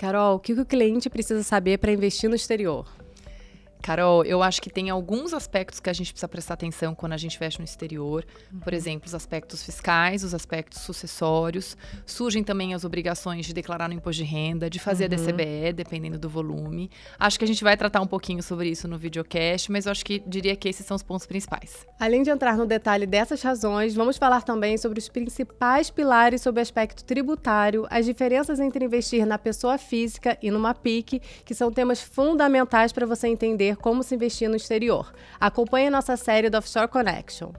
Carol, o que o cliente precisa saber para investir no exterior? Carol, eu acho que tem alguns aspectos que a gente precisa prestar atenção quando a gente investe no exterior. Uhum. Por exemplo, os aspectos fiscais, os aspectos sucessórios. Surgem também as obrigações de declarar no imposto de renda, de fazer uhum. a DCBE, dependendo do volume. Acho que a gente vai tratar um pouquinho sobre isso no videocast, mas eu acho que diria que esses são os pontos principais. Além de entrar no detalhe dessas razões, vamos falar também sobre os principais pilares sobre o aspecto tributário, as diferenças entre investir na pessoa física e numa PIC, que são temas fundamentais para você entender saber como se investir no exterior. Acompanhe nossa série do Offshore Connection.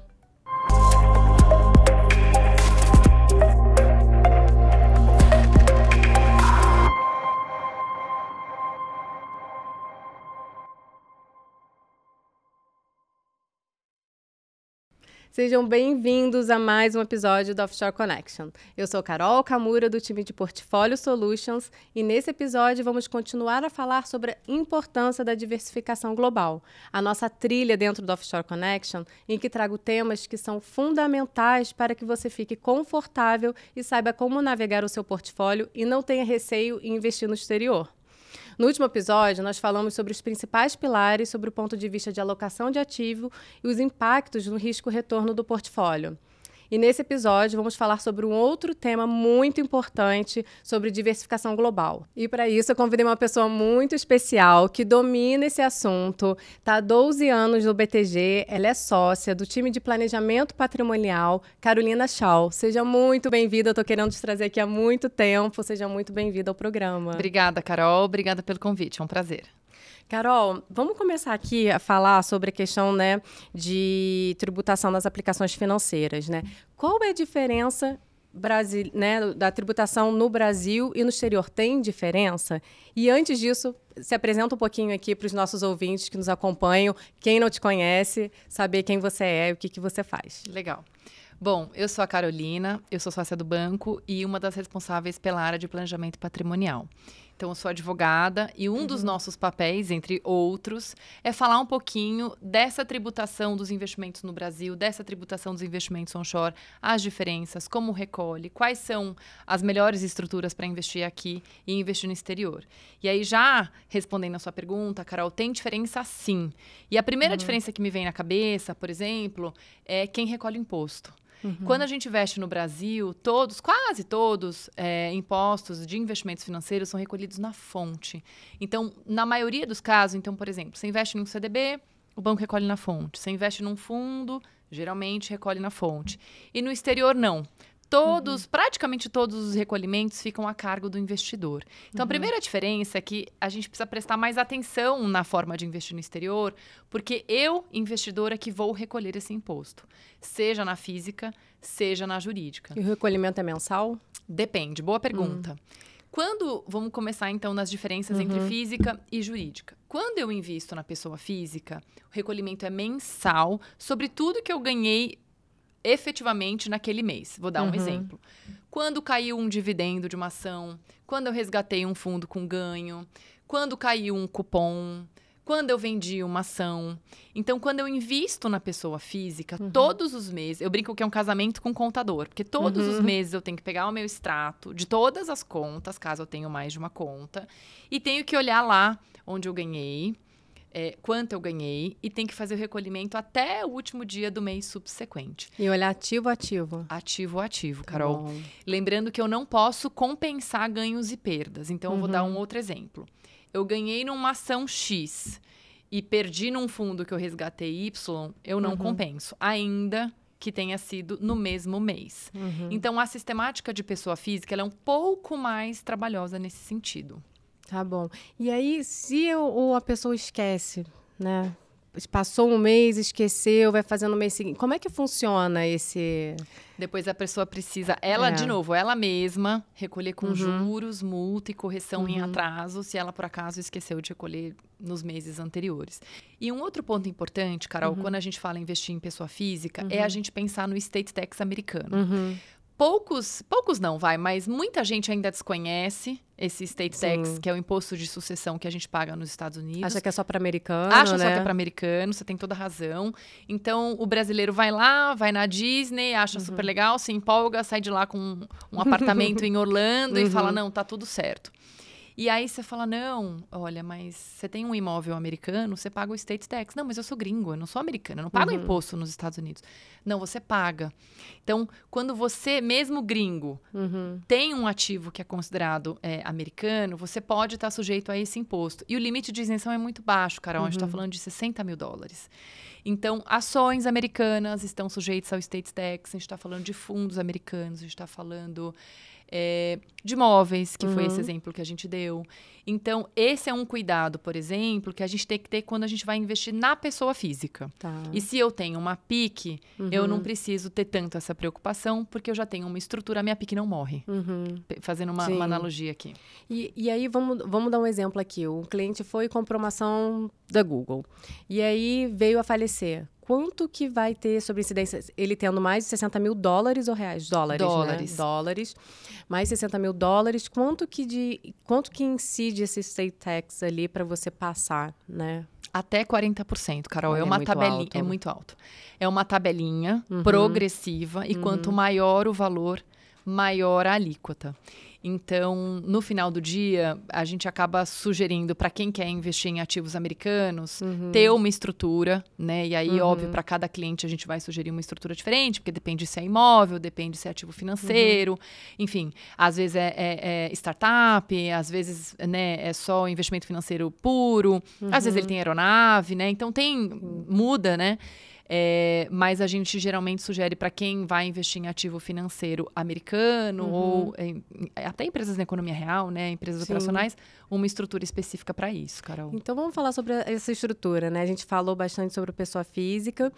Sejam bem-vindos a mais um episódio do Offshore Connection. Eu sou Carol Camura, do time de Portfólio Solutions, e nesse episódio vamos continuar a falar sobre a importância da diversificação global, a nossa trilha dentro do Offshore Connection, em que trago temas que são fundamentais para que você fique confortável e saiba como navegar o seu portfólio e não tenha receio em investir no exterior. No último episódio, nós falamos sobre os principais pilares sobre o ponto de vista de alocação de ativo e os impactos no risco-retorno do portfólio. E nesse episódio vamos falar sobre um outro tema muito importante sobre diversificação global. E para isso eu convidei uma pessoa muito especial que domina esse assunto, está há 12 anos no BTG, ela é sócia do time de planejamento patrimonial, Carolina Schau. Seja muito bem-vinda, eu querendo te trazer aqui há muito tempo, seja muito bem-vinda ao programa. Obrigada, Carol, obrigada pelo convite, é um prazer. Carol, vamos começar aqui a falar sobre a questão né, de tributação das aplicações financeiras. Né? Qual é a diferença Brasil, né, da tributação no Brasil e no exterior? Tem diferença? E antes disso, se apresenta um pouquinho aqui para os nossos ouvintes que nos acompanham, quem não te conhece, saber quem você é e o que, que você faz. Legal. Bom, eu sou a Carolina, eu sou sócia do banco e uma das responsáveis pela área de planejamento patrimonial. Então, eu sou advogada e um uhum. dos nossos papéis, entre outros, é falar um pouquinho dessa tributação dos investimentos no Brasil, dessa tributação dos investimentos onshore, as diferenças, como recolhe, quais são as melhores estruturas para investir aqui e investir no exterior. E aí, já respondendo a sua pergunta, Carol, tem diferença sim. E a primeira uhum. diferença que me vem na cabeça, por exemplo, é quem recolhe imposto. Uhum. Quando a gente investe no Brasil, todos, quase todos, é, impostos de investimentos financeiros são recolhidos na fonte. Então, na maioria dos casos, então, por exemplo, você investe num CDB, o banco recolhe na fonte. Você investe num fundo, geralmente recolhe na fonte. E no exterior, não. Todos, uhum. praticamente todos os recolhimentos ficam a cargo do investidor. Então, uhum. a primeira diferença é que a gente precisa prestar mais atenção na forma de investir no exterior, porque eu, investidora, que vou recolher esse imposto, seja na física, seja na jurídica. E o recolhimento é mensal? Depende, boa pergunta. Uhum. Quando vamos começar então nas diferenças uhum. entre física e jurídica? Quando eu invisto na pessoa física, o recolhimento é mensal sobre tudo que eu ganhei efetivamente naquele mês. Vou dar um uhum. exemplo. Quando caiu um dividendo de uma ação, quando eu resgatei um fundo com ganho, quando caiu um cupom, quando eu vendi uma ação. Então, quando eu invisto na pessoa física, uhum. todos os meses, eu brinco que é um casamento com contador, porque todos uhum. os meses eu tenho que pegar o meu extrato de todas as contas, caso eu tenha mais de uma conta, e tenho que olhar lá onde eu ganhei, é, quanto eu ganhei e tem que fazer o recolhimento até o último dia do mês subsequente. E olhar ativo ativo. Ativo ativo, tá Carol. Bom. Lembrando que eu não posso compensar ganhos e perdas. Então uhum. eu vou dar uhum. um outro exemplo. Eu ganhei numa ação X e perdi num fundo que eu resgatei Y, eu não uhum. compenso. Ainda que tenha sido no mesmo mês. Uhum. Então, a sistemática de pessoa física é um pouco mais trabalhosa nesse sentido. Tá bom. E aí, se eu, ou a pessoa esquece, né? Passou um mês, esqueceu, vai fazendo o mês seguinte. Como é que funciona esse. Depois a pessoa precisa, ela, é. de novo, ela mesma, recolher com uhum. juros, multa e correção uhum. em atraso, se ela por acaso esqueceu de recolher nos meses anteriores. E um outro ponto importante, Carol, uhum. quando a gente fala em investir em pessoa física, é uhum. a gente pensar no state tax americano. Uhum poucos, poucos não, vai, mas muita gente ainda desconhece esse state tax, Sim. que é o imposto de sucessão que a gente paga nos Estados Unidos. Acha que é só para americano, Acha né? só que é para americano, você tem toda a razão. Então, o brasileiro vai lá, vai na Disney, acha uhum. super legal, se empolga, sai de lá com um, apartamento em Orlando uhum. e fala: uhum. "Não, tá tudo certo". E aí você fala: não, olha, mas você tem um imóvel americano, você paga o state tax. Não, mas eu sou gringo, eu não sou americana, eu não pago uhum. imposto nos Estados Unidos. Não, você paga. Então, quando você, mesmo gringo, uhum. tem um ativo que é considerado é, americano, você pode estar tá sujeito a esse imposto. E o limite de isenção é muito baixo, Carol. Uhum. A gente está uhum. falando de 60 mil dólares. Então, ações americanas estão sujeitas ao state tax, a gente está falando de fundos americanos, a gente está falando é, de móveis, que uhum. foi esse uhum. exemplo que a gente deu. Então, esse é um cuidado, por exemplo, que a gente tem que ter quando a gente vai investir na pessoa física. Tá. E se eu tenho uma PIC, uhum. eu não uhum. preciso ter tanto essa preocupação, porque eu já tenho uma estrutura, a minha PIC não morre. Uhum. Fazendo uma, uma, analogia aqui. E, e aí, vamos, vamos dar um exemplo aqui. O cliente foi com promoção da Google. E aí veio a falecer quanto que vai ter sobre incidências? Ele tendo mais de 60 mil dólares ou reais? Dólares, dólares. Né? Dólares. Mais 60 mil dólares. Quanto que, de, quanto que incide esse state tax ali para você passar, né? Até 40%, Carol. É, é uma é tabelinha. É muito alto. É uma tabelinha uhum. progressiva e uhum. quanto maior o valor, maior a alíquota. Então, no final do dia, a gente acaba sugerindo para quem quer investir em ativos americanos uhum. ter uma estrutura, né? E aí, uhum. óbvio, para cada cliente a gente vai sugerir uma estrutura diferente, porque depende se é imóvel, depende se é ativo financeiro, uhum. enfim. Às vezes é, é, é, startup, às vezes né, é só investimento financeiro puro, às vezes ele uhum. tem aeronave, né? Então tem muda, né? É, mas a gente geralmente sugere para quem vai investir em ativo financeiro americano uhum. ou em, até empresas na economia real, né, empresas Sim. operacionais, uma estrutura específica para isso, Carol. Então vamos falar sobre essa estrutura, né? A gente falou bastante sobre pessoa física.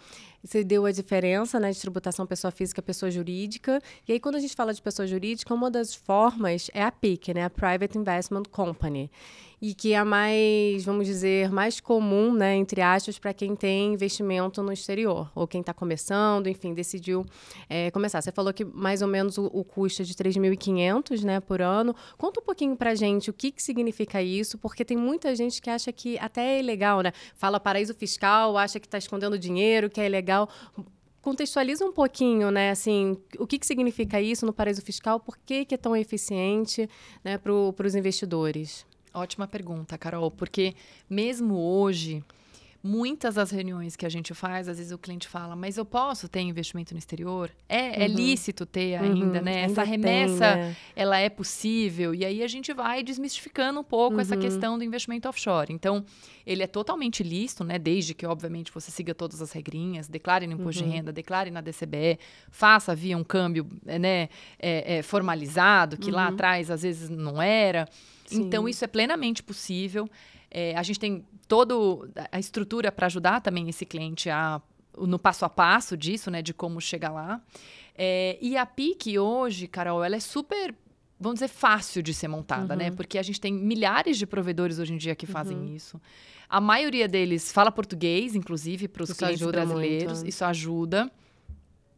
Você deu a diferença né, de tributação pessoa física pessoa jurídica. E aí, quando a gente fala de pessoa jurídica, uma das formas é a PIC, né, a Private Investment Company. E que é a mais, vamos dizer, mais comum, né, entre aspas, para quem tem investimento no exterior, ou quem está começando, enfim, decidiu é, começar. Você falou que mais ou menos o, o custo é de 3.500 né, por ano. Conta um pouquinho para gente o que, que significa isso, porque tem muita gente que acha que até é ilegal, né? Fala paraíso fiscal, acha que está escondendo dinheiro, que é ilegal legal. Contextualiza um pouquinho, né? Assim, o que, que significa isso no paraíso fiscal? Por que, que é tão eficiente né, para os investidores? Ótima pergunta, Carol, porque mesmo hoje muitas das reuniões que a gente faz, às vezes o cliente fala, mas eu posso ter investimento no exterior? É, é uhum. é lícito ter uhum. ainda, uhum. né? Ainda Essa remessa, tem, né? ela é possível. E aí a gente vai desmistificando um pouco uhum. essa questão do investimento offshore. Então, ele é totalmente lícito, né? Desde que, obviamente, você siga todas as regrinhas, declare no imposto de uhum. renda, declare na DCBE, faça via um câmbio eh, né, é, é, formalizado, que lá uhum. atrás, às vezes, não era. Então, Sim. Então, isso é plenamente possível. É, a gente tem toda a estrutura para ajudar também esse cliente a, no passo a passo disso, né? De como chegar lá. É, e a PIC hoje, Carol, ela é super vamos dizer, fácil de ser montada, né? uhum. né? Porque a gente tem milhares de provedores hoje em dia que fazem uhum. isso. A maioria deles fala português, inclusive, para os clientes brasileiros. Muito, é. Isso ajuda.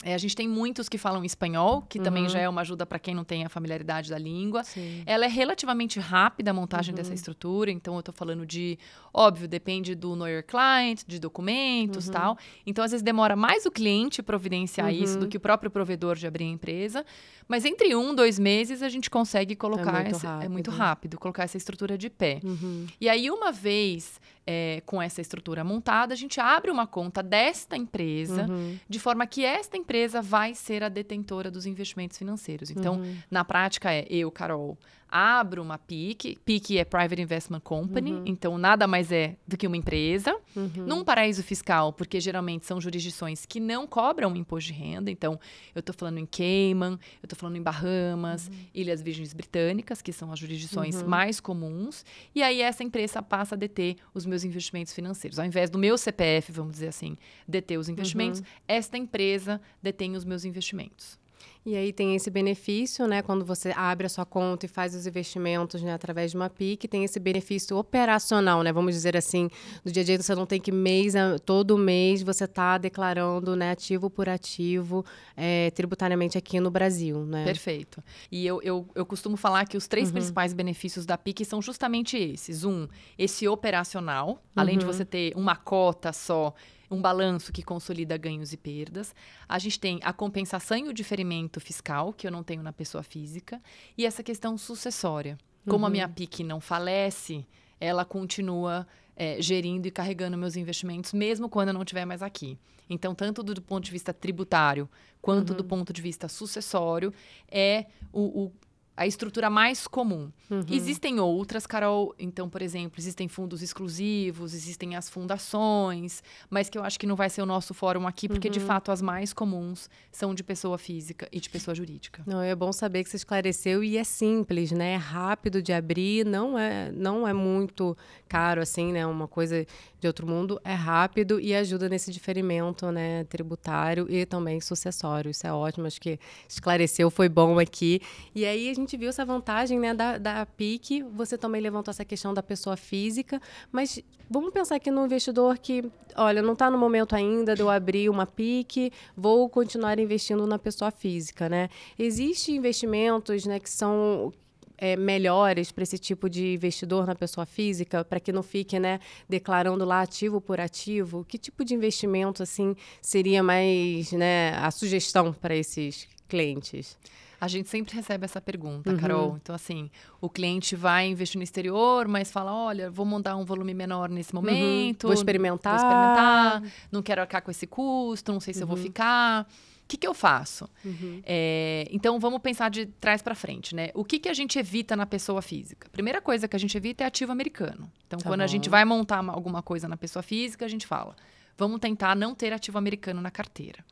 É, a gente tem muitos que falam espanhol, que uhum. também já é uma ajuda para quem não tem a familiaridade da língua. Sim. Ela é relativamente rápida a montagem uhum. dessa estrutura, então eu estou falando de, óbvio, depende do know your client, de documentos, uhum. tal. Então às vezes demora mais o cliente providenciar isso do uhum. que o próprio provedor de abrir a empresa, mas entre um, dois meses a gente consegue é colocar, é muito, rápido. É muito rápido colocar essa estrutura de pé. Uhum. E aí uma vez é, com essa estrutura montada, a gente abre uma conta desta empresa, uhum. de forma que esta empresa vai ser a detentora dos investimentos financeiros. Então, uhum. na prática, é eu, Carol, abro uma PIC. PIC é Private Investment Company, uhum. então nada mais é do que uma empresa. Uhum. Num paraíso fiscal, porque geralmente são jurisdições que não cobram imposto de renda. Então, eu estou falando em Cayman, eu estou falando em Bahamas, uhum. Ilhas Virgens Britânicas, que são as jurisdições uhum. mais comuns. E aí, essa empresa passa a deter os meus investimentos financeiros. Ao invés do meu CPF, vamos dizer assim, deter os investimentos, uhum. esta empresa detém os meus investimentos. E aí tem esse benefício, né? Quando você abre a sua conta e faz os investimentos né, através de uma PIC, tem esse benefício operacional, né? Vamos dizer assim, no dia a dia você não tem que mês, a, todo mês você está declarando né, ativo por ativo é, tributariamente aqui no Brasil, né? Perfeito. E eu, eu, eu costumo falar que os três uhum. principais benefícios da PIC são justamente esses. Um, esse operacional, além de uhum. você ter uma cota só um balanço que consolida ganhos e perdas. A gente tem a compensação e o diferimento fiscal, que eu não tenho na pessoa física, e essa questão sucessória. Como uhum. a minha PIC não falece, ela continua é, gerindo e carregando meus investimentos, mesmo quando eu não estiver mais aqui. Então, tanto do, do ponto de vista tributário quanto uhum. do ponto de vista sucessório, é o, o, a estrutura mais comum. Uhum. Existem outras, Carol. Então, por exemplo, existem fundos exclusivos, existem as fundações, mas que eu acho que não vai ser o nosso fórum aqui, porque uhum. de fato as mais comuns são de pessoa física e de pessoa jurídica. Não, é bom saber que você esclareceu e é simples, né? É rápido de abrir, não é, não é muito caro assim, né? Uma coisa de outro mundo, é rápido e ajuda nesse diferimento, né, tributário e também sucessório. Isso é ótimo, acho que esclareceu, foi bom aqui. E aí a gente gente viu essa vantagem né, da, da PIC, você também levantou essa questão da pessoa física, mas vamos pensar aqui no investidor que, olha, não está no momento ainda de eu abrir uma PIC, vou continuar investindo na pessoa física, né? Existem investimentos né, que são é, melhores para esse tipo de investidor na pessoa física, para que não fique né, declarando lá ativo por ativo? Que tipo de investimento assim seria mais né, a sugestão para esses clientes? A gente sempre recebe essa pergunta, uhum. Carol. Então, assim, o cliente vai investir no exterior, mas fala: olha, vou montar um volume menor nesse uhum. momento. Uhum. Vou experimentar. Vou experimentar. Não quero arcar com esse custo, não sei se eu vou uhum. ficar. O que, que eu faço? Uhum. É, então, vamos pensar de trás para frente, né? O que, que a gente evita na pessoa física? Primeira coisa que a gente evita é ativo americano. Então, tá quando bom. a gente vai montar uma, alguma coisa na pessoa física, a gente fala: vamos tentar não ter ativo americano na carteira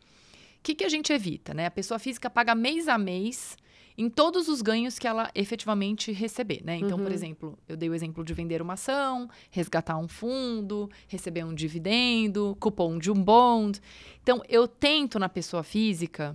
que, que a gente evita? Né? A pessoa física paga mês a mês em todos os ganhos que ela efetivamente receber, né? Então, uhum. por exemplo, eu dei o exemplo de vender uma ação, resgatar um fundo, receber um dividendo, cupom de um bond. Então, eu tento na pessoa física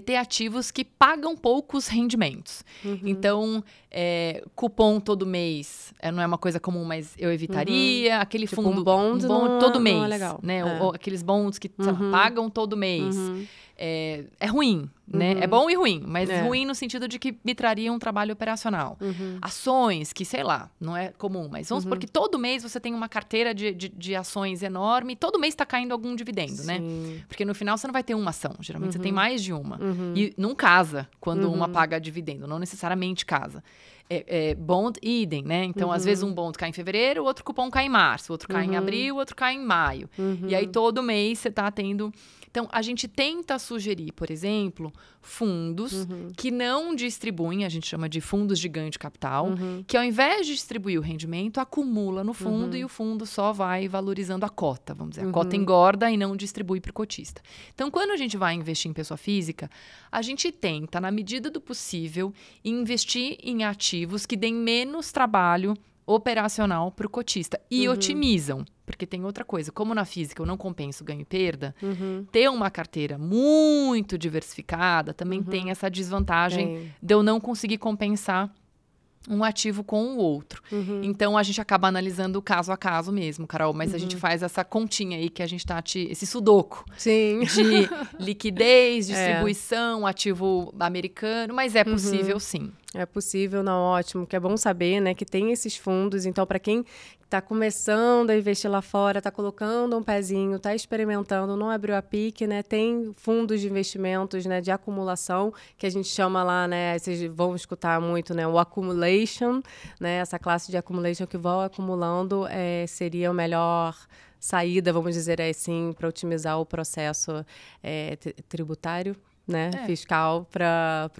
ter ativos que pagam poucos rendimentos. Uhum. Então, é, cupom todo mês é, não é uma coisa comum, mas eu evitaria. Uhum. Aquele tipo fundo um bond, um bond não, todo mês, é, não é legal. né? É. Ou, ou, aqueles bonds que uhum. pagam todo mês. Uhum é, é ruim, né? É uhum. É bom e ruim, mas é. ruim no sentido de que me traria um trabalho operacional. Uhum. Ações, que sei lá, não é comum, mas vamos uhum. porque todo mês você tem uma carteira de, de, de ações enorme, todo mês está caindo algum dividendo, né? Sim. né? Porque no final você não vai ter uma ação, geralmente você tem uhum. mais de uma. Uhum. E não casa quando uma uhum. paga dividendo, não necessariamente casa é, é, bond idem, né? Então, uhum. às vezes um uhum. bond cai em fevereiro, outro cupom cai em março, outro cai uhum. em abril, outro cai em maio. Uhum. E aí uhum. todo mês você tá tendo. Então, a gente tenta sugerir, por exemplo, fundos uhum. que não distribuem, a gente chama de fundos de ganho de capital, que ao invés de distribuir o rendimento, acumula no fundo e o fundo só vai valorizando a cota, vamos dizer. A cota engorda e não distribui para o cotista. Então, quando a gente vai investir em pessoa física, a gente tenta, na medida do possível, investir em ativos ativos que deem menos trabalho operacional para o cotista e uhum. otimizam. Porque tem outra coisa, como na física eu não compenso ganho e perda, uhum. ter uma carteira muito diversificada também uhum. tem essa desvantagem é. de eu não conseguir compensar um ativo com o outro. Uhum. Então a gente acaba analisando caso a caso mesmo, Carol, mas a gente uhum. faz essa continha aí que a gente tá te, esse sudoku. Sim. De liquidez, é. distribuição, é. ativo americano, mas é uhum. possível sim. É possível, não, ótimo. Que é bom saber, né, que tem esses fundos. Então, para quem está começando a investir lá fora, está colocando um pezinho, está experimentando, não abriu a pique, né, tem fundos de investimentos, né, de acumulação que a gente chama lá, né, vocês vão escutar muito, né, o accumulation, né, essa classe de accumulation que vão acumulando é, seria o melhor saída, vamos dizer assim, para otimizar o processo é, tributário né, é. fiscal para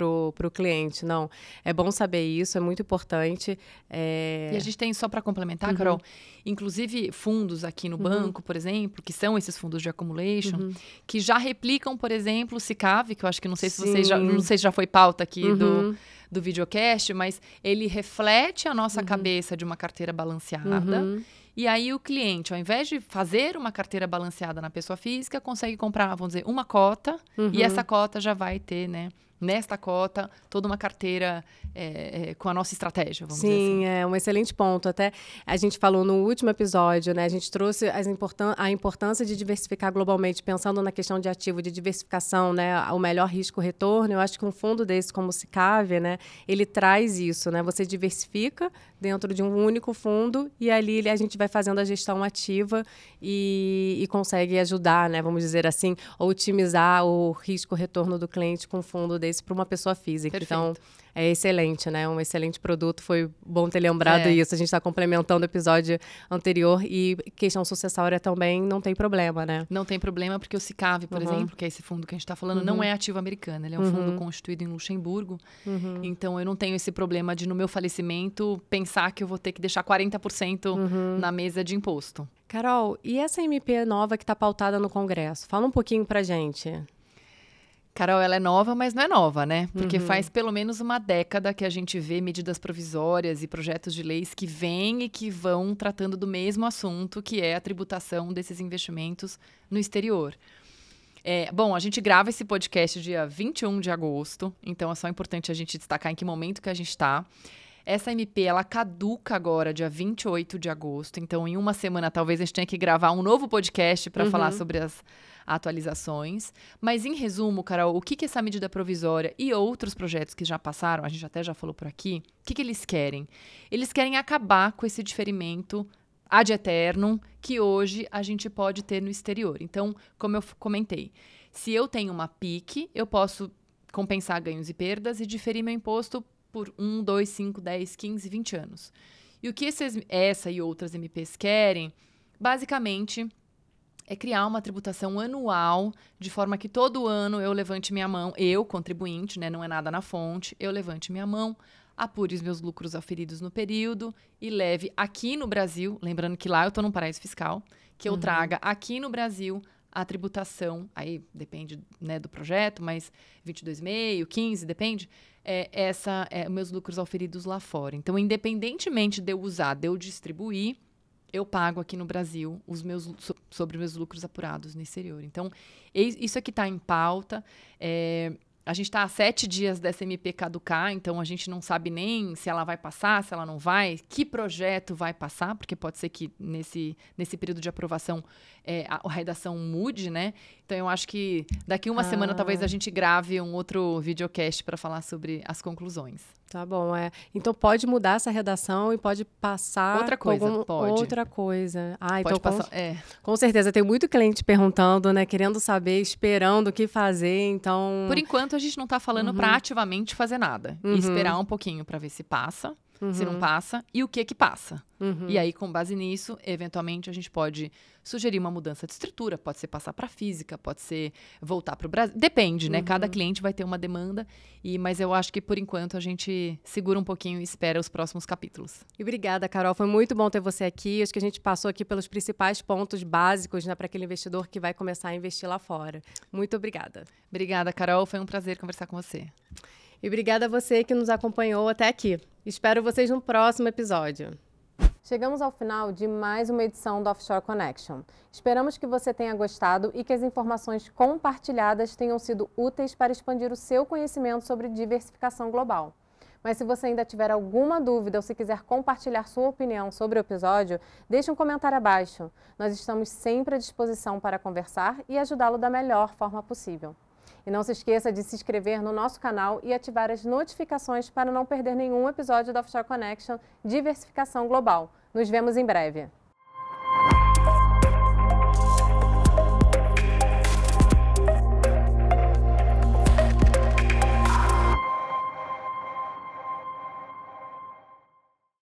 o cliente. Não, é bom saber isso, é muito importante. É... E a gente tem, só para complementar, uhum. Carol, inclusive fundos aqui no uhum. banco, por exemplo, que são esses fundos de accumulation, uhum. que já replicam, por exemplo, o CICAV, que eu acho que não sei se vocês já, não sei se já foi pauta aqui do, uhum. do videocast, mas ele reflete a nossa uhum. cabeça de uma carteira balanceada uhum. E aí o cliente, ao invés de fazer uma carteira balanceada na pessoa física, consegue comprar, vamos dizer, uma cota uhum. e essa cota já vai ter, né? nesta cota, toda uma carteira é, é, com a nossa estratégia, vamos Sim, dizer assim. é um excelente ponto. Até a gente falou no último episódio, né? A gente trouxe as importan a importância de diversificar globalmente, pensando na questão de ativo, de diversificação, né? O melhor risco-retorno. Eu acho que um fundo desse, como o Cicave, né? Ele traz isso, né? Você diversifica dentro de um único fundo e ali a gente vai fazendo a gestão ativa e, e consegue ajudar, né? Vamos dizer assim, otimizar o risco-retorno do cliente com um fundo desse para uma pessoa física. Então, Perfeito. Então, é excelente, né? Um excelente produto. Foi bom ter lembrado é. isso. A gente está complementando o episódio anterior. E questão sucessória também não tem problema, né? Não tem problema, porque o Sicave, por uhum. exemplo, que é esse fundo que a gente está falando, uhum. não é ativo americano. Ele é um uhum. fundo constituído em Luxemburgo. Uhum. Então, eu não tenho esse problema de, no meu falecimento, pensar que eu vou ter que deixar 40% uhum. na mesa de imposto. Carol, e essa MP nova que está pautada no Congresso? Fala um pouquinho para gente. Carol, ela é nova, mas não é nova, né? Porque uhum. faz pelo menos uma década que a gente vê medidas provisórias e projetos de leis que vêm e que vão tratando do mesmo assunto, que é a tributação desses investimentos no exterior. É, bom, a gente grava esse podcast dia 21 de agosto, então é só importante a gente destacar em que momento que a gente está. Essa MP, ela caduca agora, dia 28 de agosto. Então, em uma semana, talvez a gente tenha que gravar um novo podcast para uhum. falar sobre as atualizações. Mas, em resumo, Carol, o que, que essa medida provisória e outros projetos que já passaram, a gente até já falou por aqui, o que, que eles querem? Eles querem acabar com esse diferimento ad eternum que hoje a gente pode ter no exterior. Então, como eu comentei, se eu tenho uma PIC, eu posso compensar ganhos e perdas e diferir meu imposto por 1, 2, 5, 10, 15, 20 anos. E o que esses, essa e outras MPs querem, basicamente, é criar uma tributação anual, de forma que todo ano eu levante minha mão, eu, contribuinte, né, não é nada na fonte, eu levante minha mão, apure os meus lucros aferidos no período e leve aqui no Brasil, lembrando que lá eu estou num paraíso fiscal, que eu uhum. traga aqui no Brasil a tributação, aí depende né, do projeto, mas 22,5, 15, depende, é, essa, é, meus lucros auferidos lá fora. Então, independentemente de eu usar, de eu distribuir, eu pago aqui no Brasil os meus sobre meus lucros apurados no exterior. Então, isso é que está em pauta. É, a gente está a sete dias dessa MP caducar, então a gente não sabe nem se ela vai passar, se ela não vai, que projeto vai passar, porque pode ser que nesse, nesse período de aprovação é, a, a, redação mude, né? Então eu acho que daqui uma ah. semana talvez a gente grave um outro videocast para falar sobre as conclusões. Tá bom, é. Então pode mudar essa redação e pode passar outra coisa, algum, pode. outra coisa. Ah, pode então passar, com, é. com certeza tem muito cliente perguntando, né, querendo saber, esperando o que fazer. Então, por enquanto a gente não está falando uhum. para ativamente fazer nada uhum. e esperar um pouquinho para ver se passa uhum. se não uhum. passa e o que que passa. Uhum. E aí, com base nisso, eventualmente a gente pode sugerir uma mudança de estrutura, pode ser passar para física, pode ser voltar para o Brasil. Depende, né? Cada uhum. cliente vai ter uma demanda. E mas eu acho que por enquanto a gente segura um pouquinho e espera os próximos capítulos. E obrigada, Carol. Foi muito bom ter você aqui. Acho que a gente passou aqui pelos principais pontos básicos né, para aquele investidor que vai começar a investir lá fora. Muito obrigada. Obrigada, Carol. Foi um prazer conversar com você. E obrigada a você que nos acompanhou até aqui. Espero vocês no próximo episódio. Chegamos ao final de mais uma edição do Offshore Connection. Esperamos que você tenha gostado e que as informações compartilhadas tenham sido úteis para expandir o seu conhecimento sobre diversificação global. Mas se você ainda tiver alguma dúvida ou se quiser compartilhar sua opinião sobre o episódio, deixe um comentário abaixo. Nós estamos sempre à disposição para conversar e ajudá-lo da melhor forma possível. E não se esqueça de se inscrever no nosso canal e ativar as notificações para não perder nenhum episódio da Offshore Connection Diversificação Global. Nos vemos em breve.